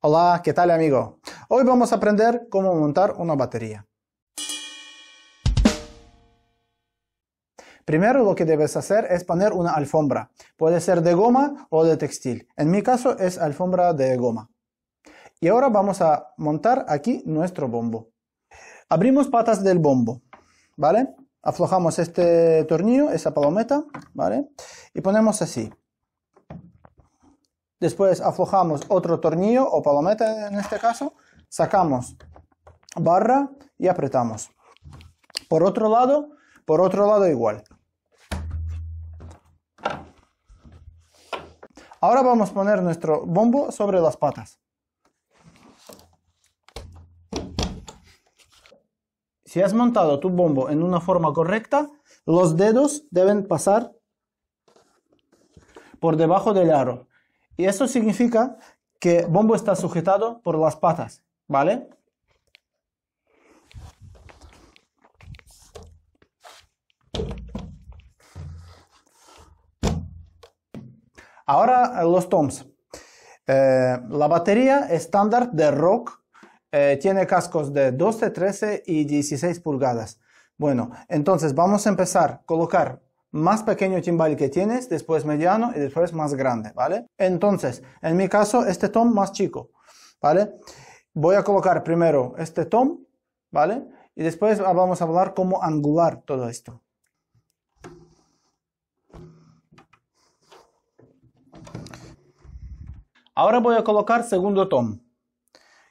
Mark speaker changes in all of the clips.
Speaker 1: Hola, ¿qué tal amigo? Hoy vamos a aprender cómo montar una batería. Primero lo que debes hacer es poner una alfombra. Puede ser de goma o de textil. En mi caso es alfombra de goma. Y ahora vamos a montar aquí nuestro bombo. Abrimos patas del bombo, ¿vale? Aflojamos este tornillo, esa palometa, ¿vale? Y ponemos así. Después aflojamos otro tornillo o palometa en este caso, sacamos barra y apretamos. Por otro lado, por otro lado igual. Ahora vamos a poner nuestro bombo sobre las patas. Si has montado tu bombo en una forma correcta, los dedos deben pasar por debajo del aro. Y eso significa que bombo está sujetado por las patas, ¿vale? Ahora los toms. Eh, la batería estándar de Rock eh, tiene cascos de 12, 13 y 16 pulgadas. Bueno, entonces vamos a empezar a colocar más pequeño timbal que tienes, después mediano y después más grande, ¿vale? Entonces, en mi caso, este tom más chico, ¿vale? Voy a colocar primero este tom, ¿vale? Y después vamos a hablar cómo angular todo esto. Ahora voy a colocar segundo tom,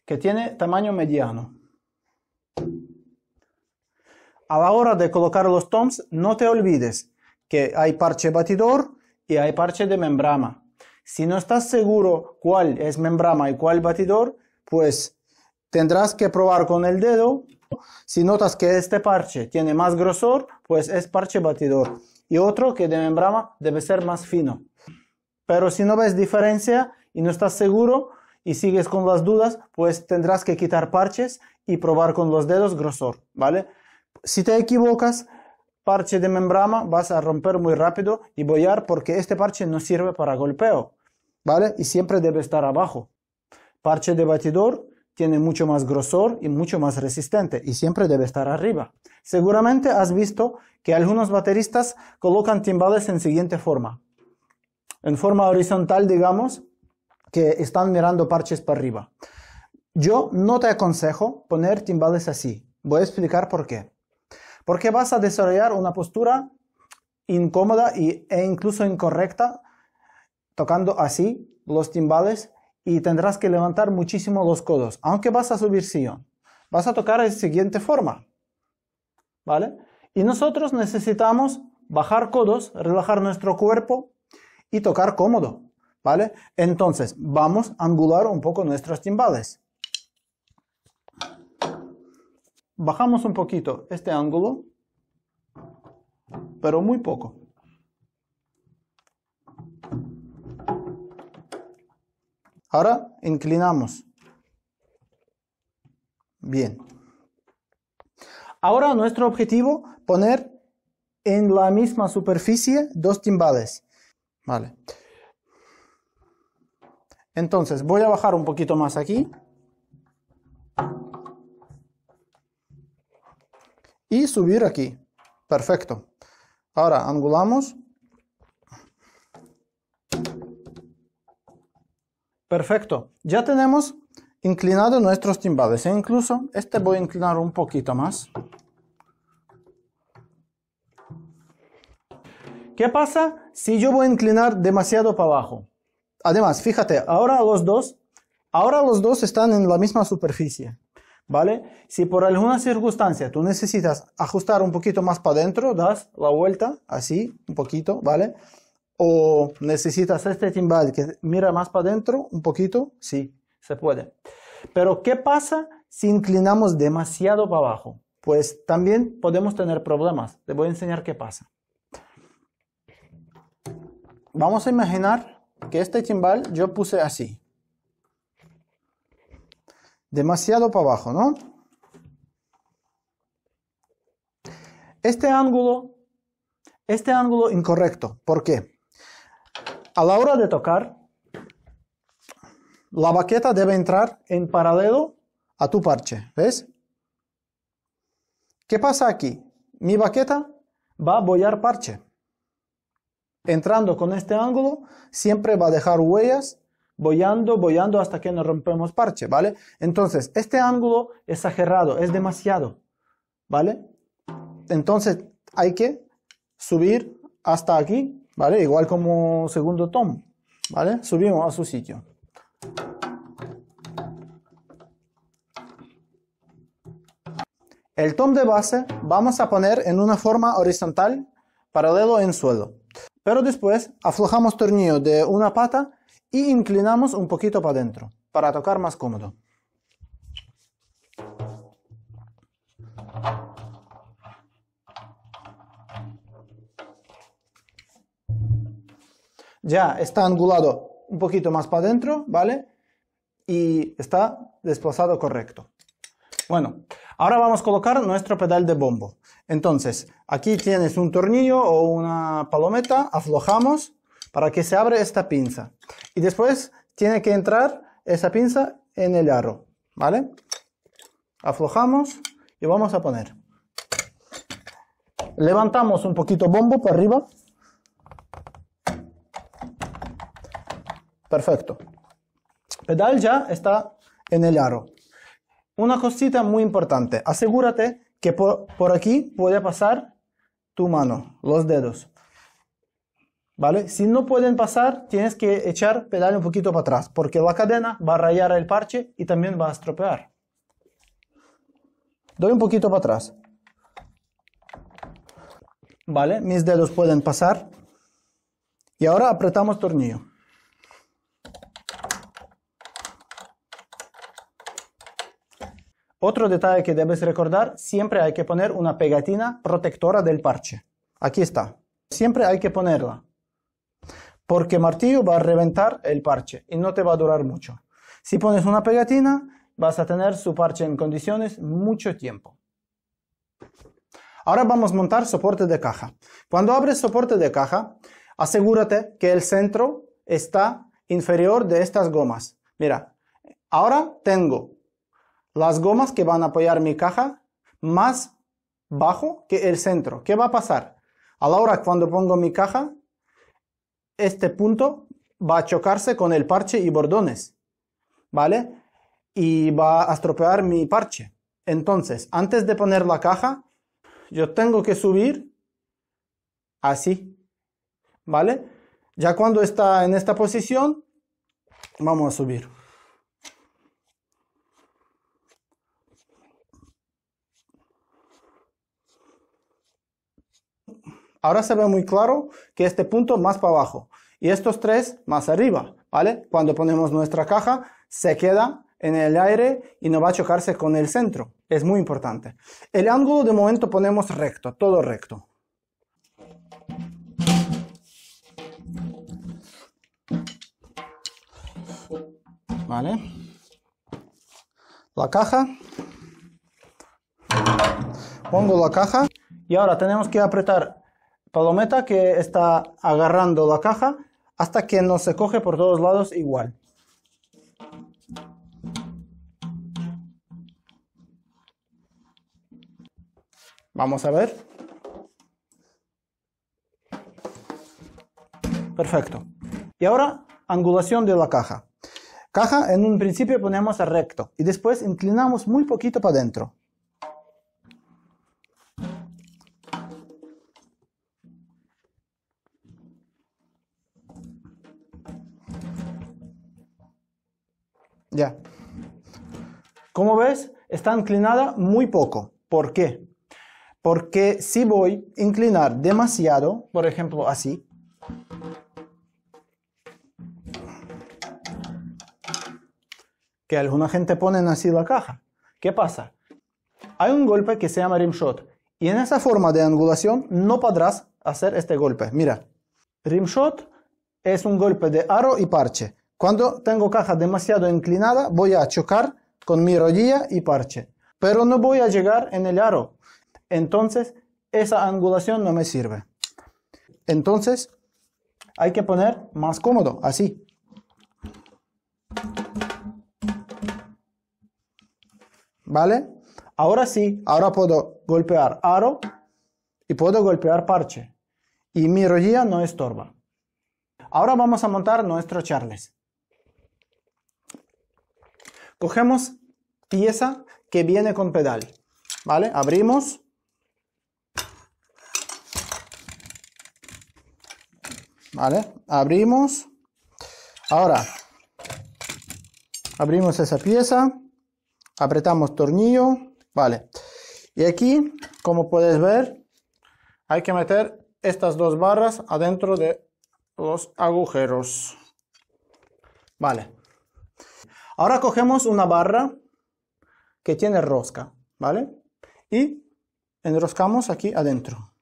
Speaker 1: que tiene tamaño mediano. A la hora de colocar los toms, no te olvides que hay parche batidor y hay parche de membrana. Si no estás seguro cuál es membrana y cuál batidor, pues tendrás que probar con el dedo. Si notas que este parche tiene más grosor, pues es parche batidor. Y otro que de membrana debe ser más fino. Pero si no ves diferencia y no estás seguro y sigues con las dudas, pues tendrás que quitar parches y probar con los dedos grosor, ¿vale? Si te equivocas, parche de membrana vas a romper muy rápido y bollar porque este parche no sirve para golpeo, ¿vale? Y siempre debe estar abajo. Parche de batidor tiene mucho más grosor y mucho más resistente y siempre debe estar arriba. Seguramente has visto que algunos bateristas colocan timbales en siguiente forma. En forma horizontal, digamos, que están mirando parches para arriba. Yo no te aconsejo poner timbales así. Voy a explicar por qué. Porque vas a desarrollar una postura incómoda e incluso incorrecta tocando así los timbales y tendrás que levantar muchísimo los codos, aunque vas a subir sillón. Vas a tocar de siguiente forma. ¿Vale? Y nosotros necesitamos bajar codos, relajar nuestro cuerpo y tocar cómodo. ¿Vale? Entonces, vamos a angular un poco nuestros timbales. bajamos un poquito este ángulo, pero muy poco. Ahora inclinamos. Bien. Ahora nuestro objetivo poner en la misma superficie dos timbales. Vale. Entonces voy a bajar un poquito más aquí. y subir aquí. Perfecto. Ahora angulamos. Perfecto. Ya tenemos inclinado nuestros timbales. E incluso este voy a inclinar un poquito más. ¿Qué pasa si yo voy a inclinar demasiado para abajo? Además, fíjate, ahora los dos, ahora los dos están en la misma superficie. ¿vale? Si por alguna circunstancia tú necesitas ajustar un poquito más para adentro, das la vuelta así, un poquito, ¿vale? O necesitas este timbal que mira más para adentro, un poquito, sí, se puede. Pero ¿qué pasa si inclinamos demasiado para abajo? Pues también podemos tener problemas. Te voy a enseñar qué pasa. Vamos a imaginar que este timbal yo puse así, demasiado para abajo, ¿no? Este ángulo, este ángulo incorrecto, ¿por qué? A la hora de tocar, la baqueta debe entrar en paralelo a tu parche, ¿ves? ¿Qué pasa aquí? Mi baqueta va a bollar parche. Entrando con este ángulo, siempre va a dejar huellas boyando, boyando hasta que nos rompemos parche, ¿vale? Entonces, este ángulo es exagerado es demasiado, ¿vale? Entonces, hay que subir hasta aquí, ¿vale? Igual como segundo tom, ¿vale? Subimos a su sitio. El tom de base vamos a poner en una forma horizontal, paralelo en suelo. Pero después aflojamos tornillo de una pata y inclinamos un poquito para adentro para tocar más cómodo. Ya está angulado un poquito más para adentro, ¿vale? Y está desplazado correcto. Bueno, ahora vamos a colocar nuestro pedal de bombo. Entonces, aquí tienes un tornillo o una palometa, aflojamos para que se abre esta pinza. Y después tiene que entrar esa pinza en el aro, ¿vale? Aflojamos y vamos a poner. Levantamos un poquito bombo para arriba. Perfecto. Pedal ya está en el aro. Una cosita muy importante. Asegúrate que por, por aquí puede pasar tu mano, los dedos. Si no pueden pasar, tienes que echar pedal un poquito para atrás, porque la cadena va a rayar el parche y también va a estropear. Doy un poquito para atrás. ¿Vale? Mis dedos pueden pasar. Y ahora apretamos tornillo. Otro detalle que debes recordar, siempre hay que poner una pegatina protectora del parche. Aquí está. Siempre hay que ponerla porque martillo va a reventar el parche y no te va a durar mucho. Si pones una pegatina, vas a tener su parche en condiciones mucho tiempo. Ahora vamos a montar soporte de caja. Cuando abres soporte de caja, asegúrate que el centro está inferior de estas gomas. Mira, ahora tengo las gomas que van a apoyar mi caja más bajo que el centro. ¿Qué va a pasar? A la hora cuando pongo mi caja, este punto va a chocarse con el parche y bordones, ¿vale? Y va a estropear mi parche. Entonces, antes de poner la caja, yo tengo que subir así, ¿vale? Ya cuando está en esta posición, vamos a subir. Ahora se ve muy claro que este punto más para abajo y estos tres más arriba, ¿vale? Cuando ponemos nuestra caja se queda en el aire y no va a chocarse con el centro. Es muy importante. El ángulo de momento ponemos recto, todo recto. ¿Vale? La caja. Pongo la caja y ahora tenemos que apretar palometa que está agarrando la caja hasta que no se coge por todos lados igual. Vamos a ver. Perfecto. Y ahora, angulación de la caja. Caja en un principio ponemos a recto y después inclinamos muy poquito para adentro. Como ves, está inclinada muy poco. ¿Por qué? Porque si voy a inclinar demasiado, por ejemplo así, que alguna gente pone así la caja, ¿qué pasa? Hay un golpe que se llama rimshot y en esa forma de angulación no podrás hacer este golpe. Mira, rimshot es un golpe de aro y parche. Cuando tengo caja demasiado inclinada voy a chocar con mi rodilla y parche, pero no voy a llegar en el aro. Entonces, esa angulación no me sirve. Entonces, hay que poner más cómodo, así. ¿Vale? Ahora sí, ahora puedo golpear aro y puedo golpear parche. Y mi rodilla no estorba. Ahora vamos a montar nuestro charles. Cogemos pieza que viene con pedal, ¿vale? Abrimos. ¿Vale? Abrimos. Ahora, abrimos esa pieza, apretamos tornillo, ¿vale? Y aquí, como puedes ver, hay que meter estas dos barras adentro de los agujeros. Vale. Ahora cogemos una barra que tiene rosca, ¿vale? Y enroscamos aquí adentro.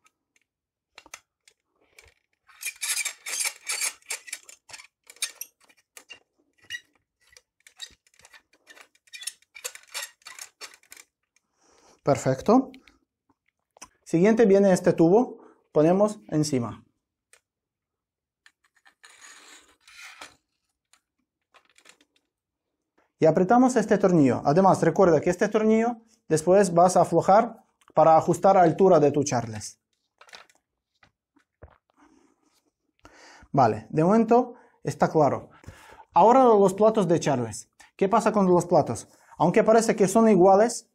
Speaker 1: Perfecto. Siguiente viene este tubo, ponemos encima. apretamos este tornillo. Además, recuerda que este tornillo después vas a aflojar para ajustar la altura de tu charles. Vale, de momento está claro. Ahora los platos de charles. ¿Qué pasa con los platos? Aunque parece que son iguales,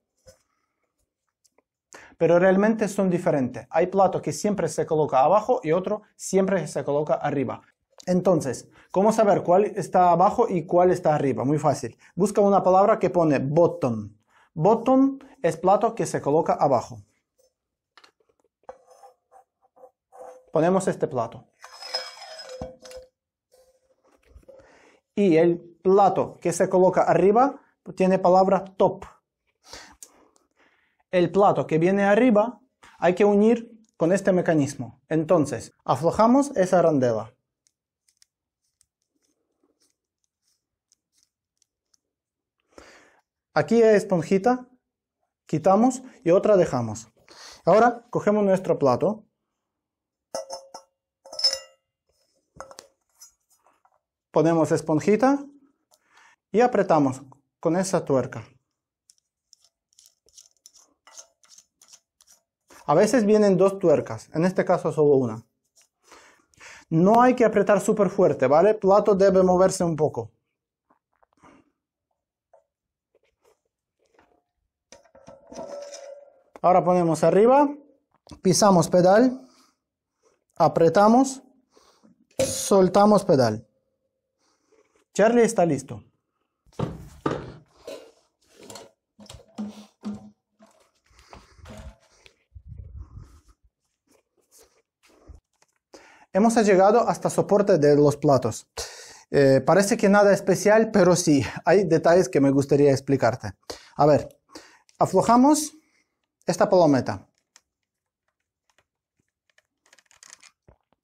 Speaker 1: pero realmente son diferentes. Hay plato que siempre se coloca abajo y otro siempre se coloca arriba. Entonces, ¿cómo saber cuál está abajo y cuál está arriba? Muy fácil. Busca una palabra que pone bottom. Bottom es plato que se coloca abajo. Ponemos este plato. Y el plato que se coloca arriba tiene palabra top. El plato que viene arriba hay que unir con este mecanismo. Entonces, aflojamos esa arandela. Aquí hay esponjita, quitamos y otra dejamos. Ahora cogemos nuestro plato. Ponemos esponjita y apretamos con esa tuerca. A veces vienen dos tuercas, en este caso solo una. No hay que apretar súper fuerte, ¿vale? El plato debe moverse un poco. Ahora ponemos arriba, pisamos pedal, apretamos, soltamos pedal. Charlie está listo. Hemos llegado hasta soporte de los platos. Eh, parece que nada especial, pero sí, hay detalles que me gustaría explicarte. A ver, aflojamos esta palometa.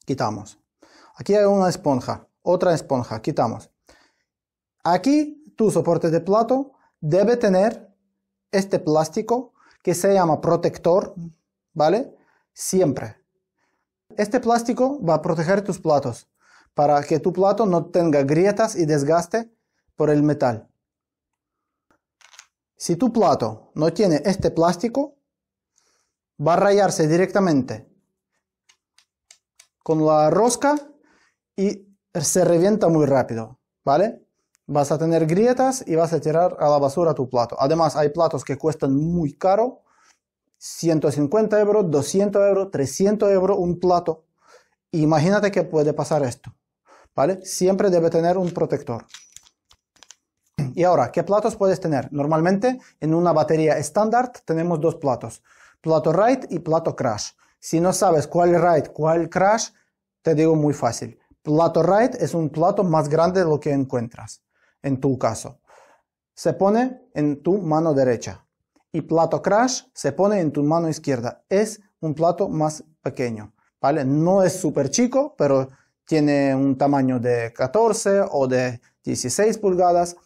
Speaker 1: Quitamos. Aquí hay una esponja, otra esponja, quitamos. Aquí tu soporte de plato debe tener este plástico que se llama protector, ¿vale? Siempre. Este plástico va a proteger tus platos para que tu plato no tenga grietas y desgaste por el metal. Si tu plato no tiene este plástico, va a rayarse directamente con la rosca y se revienta muy rápido, ¿vale? Vas a tener grietas y vas a tirar a la basura tu plato. Además, hay platos que cuestan muy caro, 150 euros, 200 euros, 300 euros un plato. Imagínate que puede pasar esto, ¿vale? Siempre debe tener un protector. Y ahora, ¿qué platos puedes tener? Normalmente en una batería estándar tenemos dos platos plato right y plato crash. Si no sabes cuál right, cuál crash, te digo muy fácil. Plato right es un plato más grande de lo que encuentras, en tu caso. Se pone en tu mano derecha. Y plato crash se pone en tu mano izquierda. Es un plato más pequeño, ¿vale? No es súper chico, pero tiene un tamaño de 14 o de 16 pulgadas.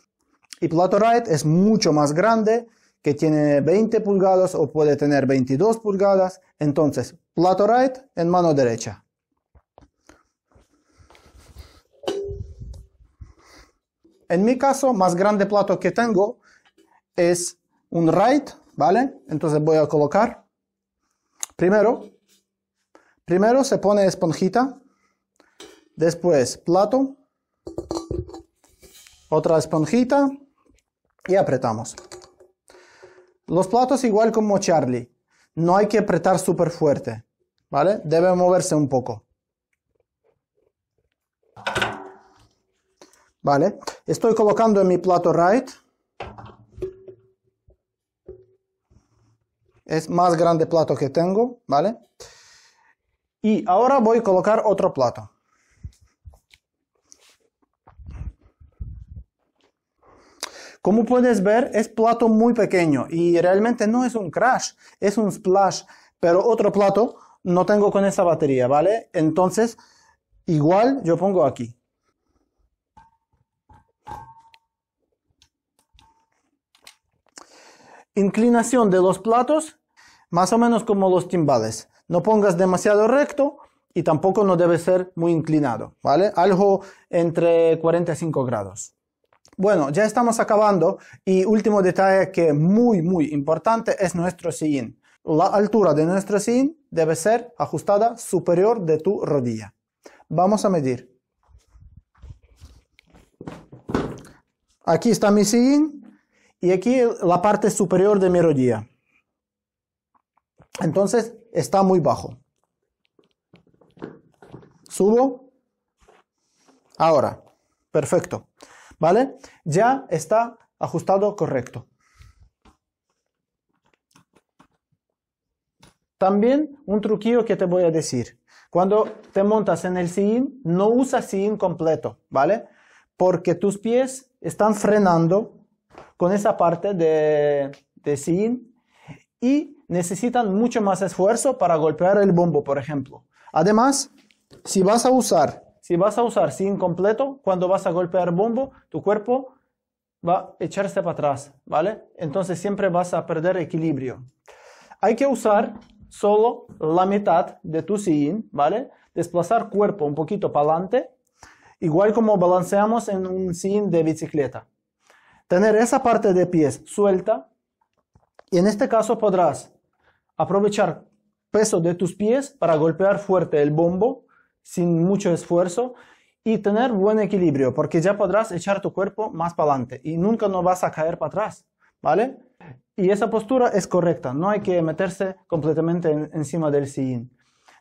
Speaker 1: Y plato right es mucho más grande que tiene 20 pulgadas o puede tener 22 pulgadas. Entonces, plato right en mano derecha. En mi caso, más grande plato que tengo es un right, ¿vale? Entonces voy a colocar primero, primero se pone esponjita, después plato, otra esponjita y apretamos. Los platos igual como Charlie. No hay que apretar súper fuerte. ¿Vale? Debe moverse un poco. Vale. Estoy colocando en mi plato right. Es más grande plato que tengo. ¿Vale? Y ahora voy a colocar otro plato. Como puedes ver, es plato muy pequeño y realmente no es un crash, es un splash, pero otro plato no tengo con esa batería, ¿vale? Entonces, igual yo pongo aquí. Inclinación de los platos, más o menos como los timbales. No pongas demasiado recto y tampoco no debe ser muy inclinado, ¿vale? Algo entre 45 grados. Bueno, ya estamos acabando y último detalle que muy, muy importante es nuestro sillín. La altura de nuestro sillín debe ser ajustada superior de tu rodilla. Vamos a medir. Aquí está mi sillín y aquí la parte superior de mi rodilla. Entonces está muy bajo. Subo. Ahora. Perfecto. ¿Vale? Ya está ajustado correcto. También un truquillo que te voy a decir. Cuando te montas en el sillín, no usas sillín completo, ¿vale? Porque tus pies están frenando con esa parte de, de sillín y necesitan mucho más esfuerzo para golpear el bombo, por ejemplo. Además, si vas a usar si vas a usar sin completo, cuando vas a golpear bombo, tu cuerpo va a echarse para atrás, ¿vale? Entonces siempre vas a perder equilibrio. Hay que usar solo la mitad de tu sin, ¿vale? Desplazar cuerpo un poquito para adelante, igual como balanceamos en un sin de bicicleta. Tener esa parte de pies suelta y en este caso podrás aprovechar peso de tus pies para golpear fuerte el bombo sin mucho esfuerzo y tener buen equilibrio, porque ya podrás echar tu cuerpo más para adelante y nunca no vas a caer para atrás, ¿vale? Y esa postura es correcta, no hay que meterse completamente encima del sillín.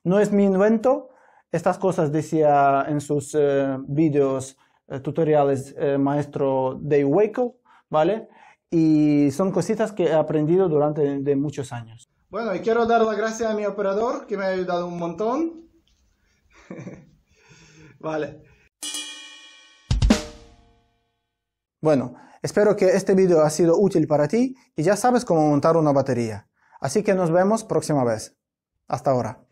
Speaker 1: No es mi invento, estas cosas decía en sus eh, videos vídeos eh, tutoriales eh, maestro Dave Waco ¿vale? Y son cositas que he aprendido durante muchos años. Bueno, y quiero dar las gracias a mi operador que me ha ayudado un montón vale. Bueno, espero que este video ha sido útil para ti y ya sabes cómo montar una batería. Así que nos vemos próxima vez. Hasta ahora.